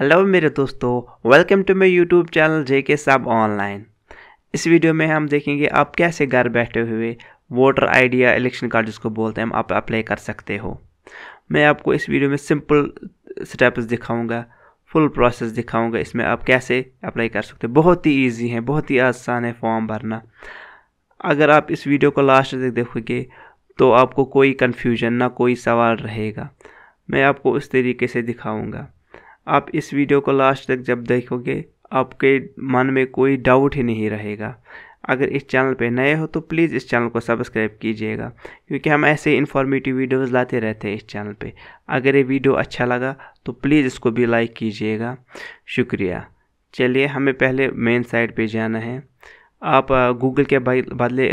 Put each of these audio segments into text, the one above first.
hello मेरे दोस्तों welcome to my YouTube channel J K सब ऑनलाइन इस वीडियो में हम देखेंगे आप कैसे घर बैठे हुए वोटर आईडी या इलेक्शन कार्ड जिसको बोलते हैं आप अप्लाई कर सकते हो मैं आपको इस वीडियो में सिंपल स्टेप्स दिखाऊंगा फुल प्रोसेस दिखाऊंगा इसमें आप कैसे अप्लाई कर सकते हो बहुत ही ईजी है बहुत ही आसान है फॉर्म भरना अगर आप इस वीडियो को लास्ट तक देखोगे तो आपको कोई कन्फ्यूजन ना कोई सवाल रहेगा मैं आपको उस तरीके से दिखाऊँगा आप इस वीडियो को लास्ट तक जब देखोगे आपके मन में कोई डाउट ही नहीं रहेगा अगर इस चैनल पर नए हो तो प्लीज़ इस चैनल को सब्सक्राइब कीजिएगा क्योंकि हम ऐसे इन्फॉर्मेटिव वीडियोस लाते रहते हैं इस चैनल पे अगर ये वीडियो अच्छा लगा तो प्लीज़ इसको भी लाइक कीजिएगा शुक्रिया चलिए हमें पहले मेन साइट पे जाना है आप गूगल के बदले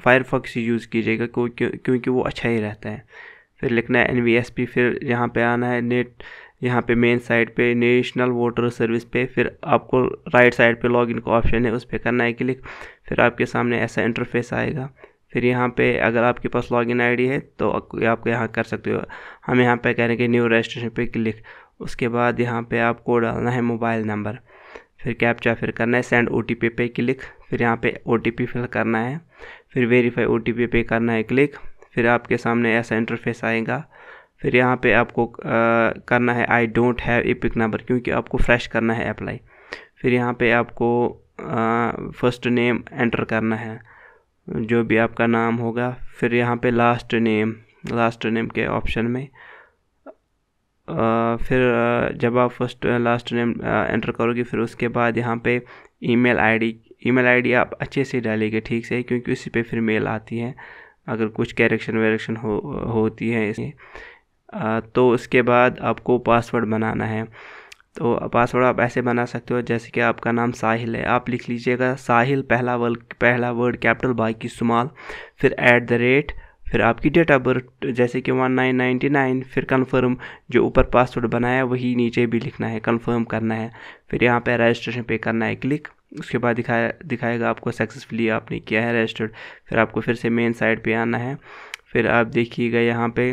फायरफॉक्स यूज़ कीजिएगा क्योंकि वो अच्छा ही रहता है फिर लिखना है एन फिर यहाँ पर आना है नेट यहाँ पे मेन साइड पे नेशनल वोटर सर्विस पे फिर आपको राइट साइड पे लॉगिन का ऑप्शन है उस पर करना है क्लिक फिर आपके सामने ऐसा इंटरफेस आएगा फिर यहाँ पे अगर आपके पास लॉगिन आईडी है तो आप यहाँ कर सकते हो हम यहाँ पे करेंगे न्यू रजिस्ट्रेशन पे क्लिक उसके बाद यहाँ पे आपको डालना है मोबाइल नंबर फिर कैप्चा फिर करना है सेंड ओ पे क्लिक फिर यहाँ पे ओ फिल करना है फिर वेरीफाई ओ पे करना है क्लिक फिर आपके सामने ऐसा इंटरफेस आएगा फिर यहाँ पे आपको आ, करना है I don't have EPIC number क्योंकि आपको फ्रेश करना है अप्लाई फिर यहाँ पे आपको फर्स्ट नेम एंटर करना है जो भी आपका नाम होगा फिर यहाँ पे लास्ट नेम लास्ट नेम के ऑप्शन में आ, फिर जब आप फर्स्ट लास्ट नेम एंटर करोगे फिर उसके बाद यहाँ पे ईमेल आईडी ईमेल आईडी आप अच्छे से डालेंगे ठीक से क्योंकि उसी पे फिर मेल आती है अगर कुछ कैरेक्शन वेरेक्शन हो होती है इसमें तो उसके बाद आपको पासवर्ड बनाना है तो पासवर्ड आप ऐसे बना सकते हो जैसे कि आपका नाम साहिल है आप लिख लीजिएगा साहिल पहला वर्ड पहला वर्ड कैपिटल बाई की स्मॉल फिर ऐट द रेट फिर आपकी डेट ऑफ बर्थ जैसे कि वन नाइन नाइन्टी नाइन फिर कंफर्म जो ऊपर पासवर्ड बनाया वही नीचे भी लिखना है कंफर्म करना है फिर यहाँ पे रजिस्ट्रेशन पे करना है क्लिक उसके बाद दिखाया दिखाएगा आपको सक्सेसफुली आपने किया है रजिस्टर्ड फिर आपको फिर से मेन साइट पे आना है फिर आप देखिएगा यहाँ पे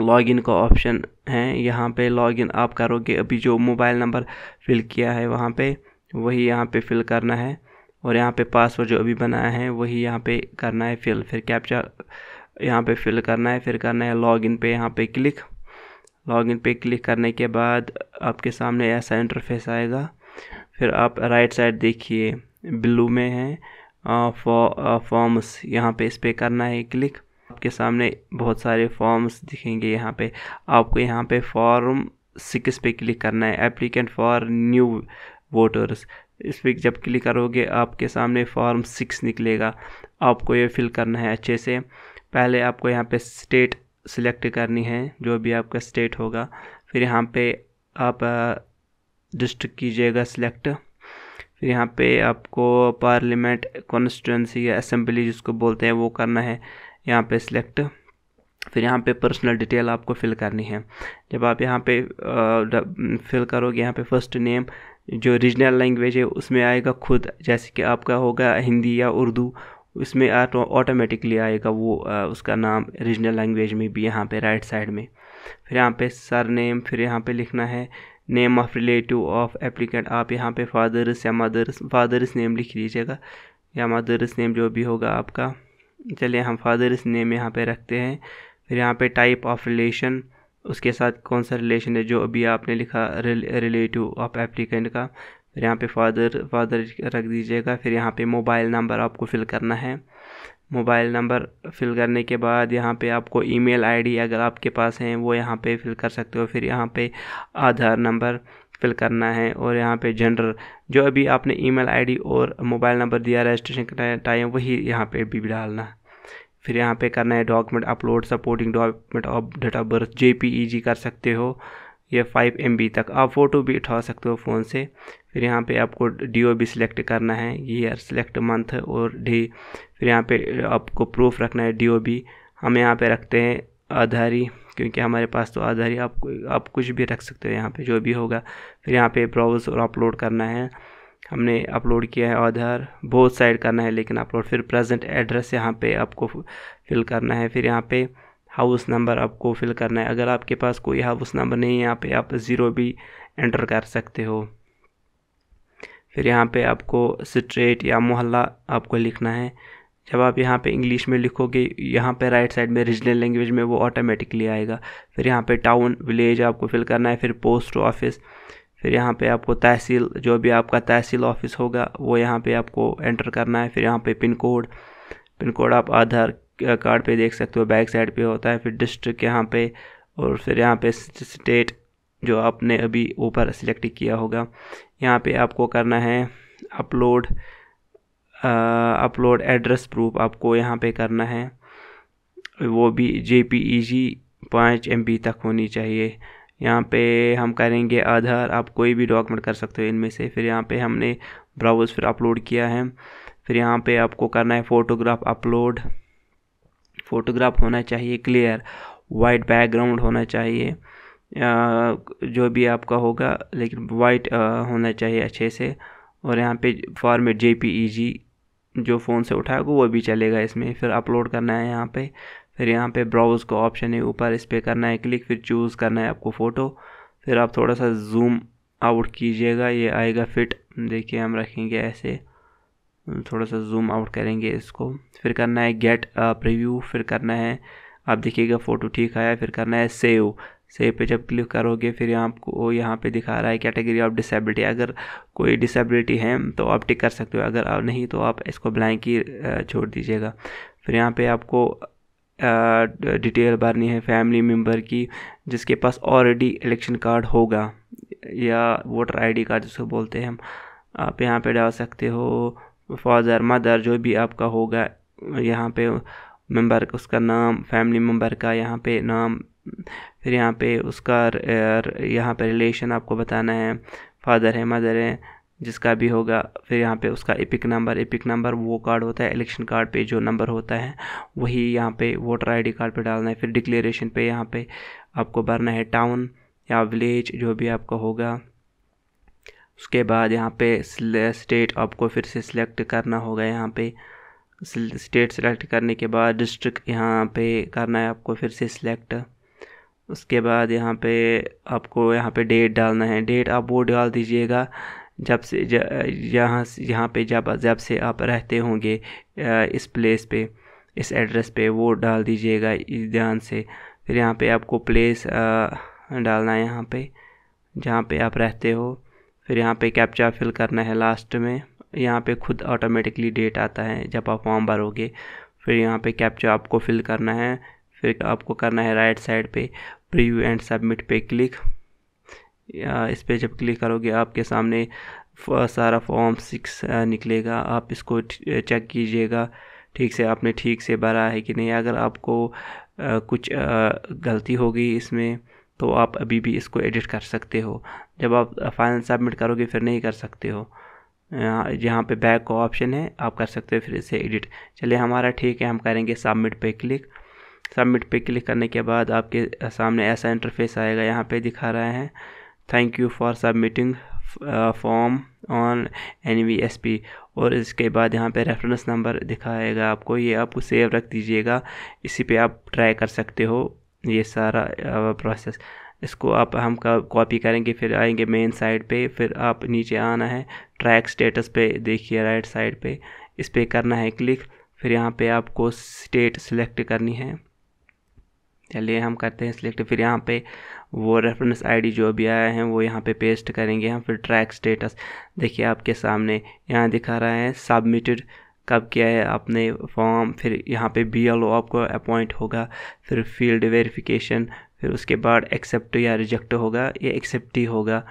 लॉगिन का ऑप्शन है यहाँ पे लॉगिन आप करोगे अभी जो मोबाइल नंबर फिल किया है वहाँ पे वही यहाँ पे फिल करना है और यहाँ पे पासवर्ड जो अभी बनाया है वही यहाँ पे करना है फिल फिर कैप्चा यहाँ पे फिल करना है फिर करना है लॉगिन पे यहाँ पे क्लिक लॉगिन पे क्लिक करने के बाद आपके सामने ऐसा इंटरफेस आएगा फिर आप राइट साइड देखिए ब्लू में है फॉर्म्स यहाँ पे इस पर करना है क्लिक आपके सामने बहुत सारे फॉर्म्स दिखेंगे यहाँ पे आपको यहाँ पे फॉर्म सिक्स पे क्लिक करना है एप्लीकेंट फॉर न्यू वोटर्स इस पर जब क्लिक करोगे आपके सामने फॉर्म सिक्स निकलेगा आपको ये फिल करना है अच्छे से पहले आपको यहाँ पे स्टेट सिलेक्ट करनी है जो भी आपका स्टेट होगा फिर यहाँ पे आप डिस्ट्रिक्ट कीजिएगा सिलेक्ट फिर यहाँ पे आपको पार्लियामेंट कॉन्स्टिट्यूंसी या असम्बली जिसको बोलते हैं वो करना है यहाँ पे सिलेक्ट फिर यहाँ पे पर्सनल डिटेल आपको फिल करनी है जब आप यहाँ पे फिल करोगे यहाँ पे फर्स्ट नेम जो रीजनल लैंग्वेज है उसमें आएगा खुद जैसे कि आपका होगा हिंदी या उर्दू उसमें ऑटोमेटिकली आएगा वो उसका नाम रीजनल लैंग्वेज में भी यहाँ पे राइट साइड में फिर यहाँ पे सर नेम फिर यहाँ पे लिखना है name of relative of applicant आप यहाँ पे फादर्स या मदर्स फादर्स नेम लिख लीजिएगा या मदर्स नेम जो भी होगा आपका चलिए हम फादर्स नेम यहाँ पे रखते हैं फिर यहाँ पे टाइप ऑफ रिलेशन उसके साथ कौन सा रिलेशन है जो अभी आपने लिखा रिलेटिव ऑफ एप्लीकेंट का फिर यहाँ पे फादर फादर रख दीजिएगा फिर यहाँ पे मोबाइल नंबर आपको फ़िल करना है मोबाइल नंबर फ़िल करने के बाद यहाँ पे आपको ईमेल आईडी अगर आपके पास हैं वो यहाँ पे फ़िल कर सकते हो फिर यहाँ पे आधार नंबर फिल करना है और यहाँ पे जेंडर जो अभी आपने ईमेल आईडी और मोबाइल नंबर दिया रजिस्ट्रेशन का टाइम वही यहाँ पे भी डालना है फिर यहाँ पे करना है document upload supporting document of date of birth जे कर सकते हो या फाइव एम तक आप फ़ोटो भी उठा सकते हो फ़ोन से फिर यहाँ पे आपको डी ओ बी सिलेक्ट करना है ईयर सिलेक्ट मंथ और डे फिर यहाँ पे आपको प्रूफ रखना है डी ओ बी हम यहाँ पे रखते हैं आधारी क्योंकि हमारे पास तो आधार ही आप आप कुछ भी रख सकते हो यहाँ पे जो भी होगा फिर यहाँ पे ब्राउज और अपलोड करना है हमने अपलोड किया है आधार बोथ साइड करना है लेकिन अपलोड फिर प्रेजेंट एड्रेस यहाँ पे आपको फिल करना है फिर यहाँ पे हाउस नंबर आपको फिल करना है अगर आपके पास कोई हाउस नंबर नहीं है यहाँ पर आप ज़ीरो भी एंटर कर सकते हो फिर यहाँ पर आपको स्ट्रेट या मोहल्ला आपको लिखना है जब आप यहाँ पे इंग्लिश में लिखोगे यहाँ पे राइट साइड में रीजनल लैंग्वेज में वो ऑटोमेटिकली आएगा फिर यहाँ पे टाउन विलेज आपको फिल करना है फिर पोस्ट ऑफिस फिर यहाँ पे आपको तहसील जो भी आपका तहसील ऑफिस होगा वो यहाँ पे आपको एंटर करना है फिर यहाँ पे पिन कोड पिन कोड आप आधार कार्ड पे देख सकते हो बैक साइड पे होता है फिर डिस्ट्रिक्ट यहाँ पे और फिर यहाँ पे स्टेट जो आपने अभी ऊपर सिलेक्ट किया होगा यहाँ पे आपको करना है अपलोड अपलोड एड्रेस प्रूफ आपको यहाँ पे करना है वो भी जे पी ई जी पाँच एम बी तक होनी चाहिए यहाँ पे हम करेंगे आधार आप कोई भी डॉक्यूमेंट कर सकते हो इनमें से फिर यहाँ पे हमने ब्राउज़ फिर अपलोड किया है फिर यहाँ पे आपको करना है फ़ोटोग्राफ अपलोड फ़ोटोग्राफ होना चाहिए क्लियर वाइट बैकग्राउंड होना चाहिए जो भी आपका होगा लेकिन वाइट होना चाहिए अच्छे से और यहाँ पे फॉर्मेट जे पी ई जी जो फ़ोन से उठाया वो भी चलेगा इसमें फिर अपलोड करना है यहाँ पे फिर यहाँ पे ब्राउज़ का ऑप्शन है ऊपर इस पर करना है क्लिक फिर चूज़ करना है आपको फ़ोटो फिर आप थोड़ा सा जूम आउट कीजिएगा ये आएगा फिट देखिए हम रखेंगे ऐसे थोड़ा सा जूम आउट करेंगे इसको फिर करना है गेट प्रिव्यू फिर करना है आप देखिएगा फ़ोटो ठीक आया फिर करना है सेव सेव पे जब क्लिक करोगे फिर आपको यहाँ पे दिखा रहा है कैटेगरी ऑफ डिसेबिलिटी अगर कोई डिसेबिलिटी है तो आप टिक कर सकते हो अगर आप नहीं तो आप इसको ब्लैंक ही छोड़ दीजिएगा फिर यहाँ पे आपको डिटेल भरनी है फैमिली मेम्बर की जिसके पास ऑलरेडी इलेक्शन कार्ड होगा या वोटर आईडी कार्ड जिसको बोलते हैं हम आप यहाँ पे डाल सकते हो फादर मदर जो भी आपका होगा यहाँ पे मेंबर उसका नाम फैमिली मेंबर का यहाँ पे नाम फिर यहाँ पे उसका यहाँ पे रिलेशन आपको बताना है फादर है मदर है जिसका भी होगा फिर यहाँ पे उसका एपिक नंबर एपिक नंबर वो कार्ड होता है इलेक्शन कार्ड पे जो नंबर होता है वही यहाँ पे वोटर आईडी कार्ड पे डालना है फिर डिक्लेरेशन पे यहाँ पे आपको भरना है टाउन या विलेज जो भी आपका होगा उसके बाद यहाँ पे स्टेट आपको फिर से सिलेक्ट करना होगा यहाँ पे स्टेट सेलेक्ट करने के बाद डिस्ट्रिक्ट यहाँ पे करना है आपको फिर से सिलेक्ट उसके बाद यहाँ पे आपको यहाँ पे डेट डालना है डेट आप वो डाल दीजिएगा जब से यहाँ यहाँ पे जब जब से आप रहते होंगे इस प्लेस पे इस एड्रेस पे वो डाल दीजिएगा ध्यान से फिर यहाँ पे आपको प्लेस डालना है यहाँ पे जहाँ पे आप रहते हो फिर यहाँ पे कैप्चा फिल करना है लास्ट में यहाँ पे खुद ऑटोमेटिकली डेट आता है जब आप फॉर्म भरोगे फिर यहाँ पे कैप्चा आपको फिल करना है फिर आपको करना है राइट साइड पे प्रीव्यू एंड सबमिट पे क्लिक इस पर जब क्लिक करोगे आपके सामने सारा फॉर्म सिक्स निकलेगा आप इसको चेक कीजिएगा ठीक से आपने ठीक से भरा है कि नहीं अगर आपको कुछ गलती होगी इसमें तो आप अभी भी इसको एडिट कर सकते हो जब आप फाइनल सबमिट करोगे फिर नहीं कर सकते हो जहाँ पे बैक का ऑप्शन है आप कर सकते हो फिर इसे एडिट चलिए हमारा ठीक है हम करेंगे सबमिट पे क्लिक सबमिट पे क्लिक करने के बाद आपके सामने ऐसा इंटरफेस आएगा यहाँ पे दिखा रहा है thank you for submitting form on N V S P और इसके बाद यहाँ पे रेफरेंस नंबर दिखाएगा आपको ये आपको सेव रख दीजिएगा इसी पे आप ट्राई कर सकते हो ये सारा प्रोसेस इसको आप हम का कॉपी करेंगे फिर आएंगे मेन साइड पे फिर आप नीचे आना है ट्रैक स्टेटस पे देखिए राइट साइड पे इस पर करना है क्लिक फिर यहाँ पे आपको स्टेट सिलेक्ट करनी है चलिए हम करते हैं सिलेक्ट फिर यहाँ पे वो रेफरेंस आईडी जो अभी आया है वो यहाँ पे पेस्ट करेंगे हम फिर ट्रैक स्टेटस देखिए आपके सामने यहाँ दिखा रहा है सबमिटेड कब किया है आपने फॉर्म फिर यहाँ पे बी आपको अपॉइंट होगा फिर फील्ड वेरिफिकेशन फिर उसके बाद एक्सेप्ट या रिजेक्ट होगा ये एक्सेप्ट ही होगा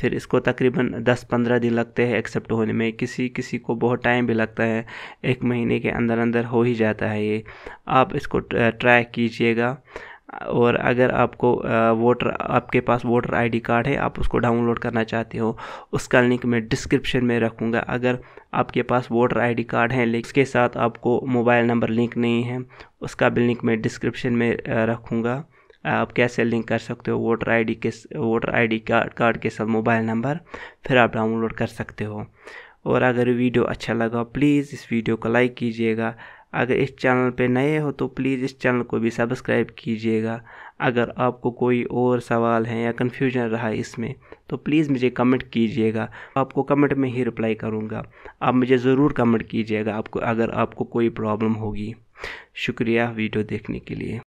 फिर इसको तकरीबन 10-15 दिन लगते हैं एक्सेप्ट होने में किसी किसी को बहुत टाइम भी लगता है एक महीने के अंदर अंदर हो ही जाता है ये आप इसको ट्राई कीजिएगा और अगर आपको वोटर आपके पास वोटर आईडी कार्ड है आप उसको डाउनलोड करना चाहते हो उसका लिंक मैं डिस्क्रिप्शन में रखूँगा अगर आपके पास वोटर आईडी कार्ड है लेकिन इसके साथ आपको मोबाइल नंबर लिंक नहीं है उसका भी लिंक मैं डिस्क्रिप्शन में रखूँगा आप कैसे लिंक कर सकते हो वोटर आईडी के वोटर आईडी कार्ड कार्ड के साथ मोबाइल नंबर फिर आप डाउनलोड कर सकते हो और अगर वीडियो अच्छा लगा प्लीज़ इस वीडियो को लाइक कीजिएगा अगर इस चैनल पे नए हो तो प्लीज़ इस चैनल को भी सब्सक्राइब कीजिएगा अगर आपको कोई और सवाल है या कन्फ्यूजन रहा इसमें तो प्लीज़ मुझे कमेंट कीजिएगा आपको कमेंट में ही रिप्लाई करूँगा आप मुझे ज़रूर कमेंट कीजिएगा आपको अगर आपको कोई प्रॉब्लम होगी शुक्रिया वीडियो देखने के लिए